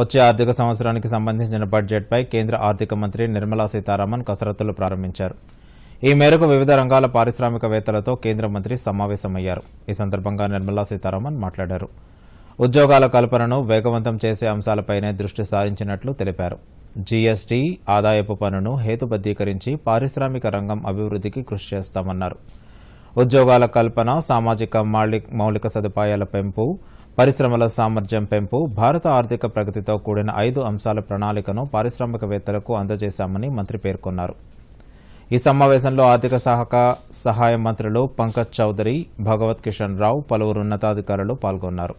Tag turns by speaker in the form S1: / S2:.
S1: వచ్చే ఆర్థిక సంవత్సరానికి సంబంధించిన బడ్జెట్పై కేంద్ర ఆర్థిక మంత్రి నిర్మలా సీతారామన్ కసరత్తులు ప్రారంభించారు ఈ మేరకు వివిధ రంగాల పారిశ్రామికవేత్తలతో కేంద్ర మంత్రి సమావేశమయ్యారు ఈ సందర్భంగా నిర్మలా సీతారామన్ మాట్లాడారు ఉద్యోగాల కల్పనను వేగవంతం చేసే అంశాలపైనే దృష్టి సారించినట్లు తెలిపారు జీఎస్టీ ఆదాయపు పన్నును హేతుబద్ధీకరించి పారిశ్రామిక రంగం అభివృద్ధికి కృషి చేస్తామన్నారు ఉద్యోగాల కల్పన సామాజిక మౌలిక సదుపాయాల పెంపు పరిశ్రమల సామర్థ్యం పెంపు భారత ఆర్థిక ప్రగతితో కూడిన ఐదు అంశాల ప్రణాళికను పారిశ్రామికవేత్తలకు అందజేశామని మంత్రి పేర్కొన్నారు ఈ సమావేశంలో ఆర్థిక సహకార సహాయ మంత్రులు పంకజ్ చౌదరి భగవత్ కిషన్ రావు పలువురు ఉన్నతాధికారులు పాల్గొన్నారు